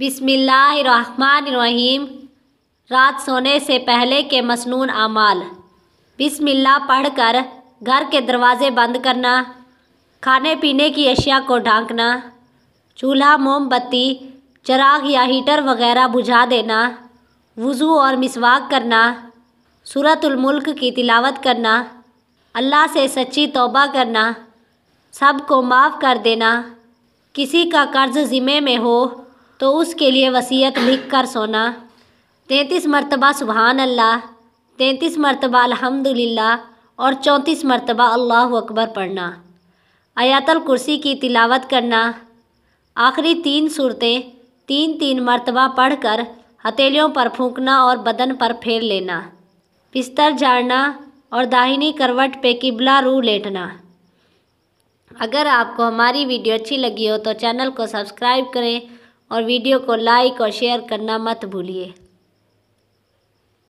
बिसमिल्लाम रात सोने से पहले के मसनून अमाल बिसमिल्ला पढ़कर घर के दरवाजे बंद करना खाने पीने की अशिया को ढांकना चूल्हा मोमबत्ती चराग या हीटर वगैरह बुझा देना वज़ू और मिसवाक करना सूरतुलमुल्क की तिलावत करना अल्लाह से सच्ची तौबा करना सब को माफ़ कर देना किसी का कर्ज ज़िम्मे में हो तो उसके लिए वसीयत लिख कर सोना तैंतीस मरतबा सुबहान अल्लाह तैंतीस मरतबा अलहमदिल्ला और चौंतीस मरतबा अल्लाह अकबर पढ़ना आयातल कुर्सी की तिलावत करना आखिरी तीन सूरतें तीन तीन मरतबा पढ़कर हथेलियों पर फूंकना और बदन पर फेर लेना बिस्तर झाड़ना और दाहिनी करवट पे किबला रू लेटना अगर आपको हमारी वीडियो अच्छी लगी हो तो चैनल को सब्सक्राइब करें और वीडियो को लाइक और शेयर करना मत भूलिए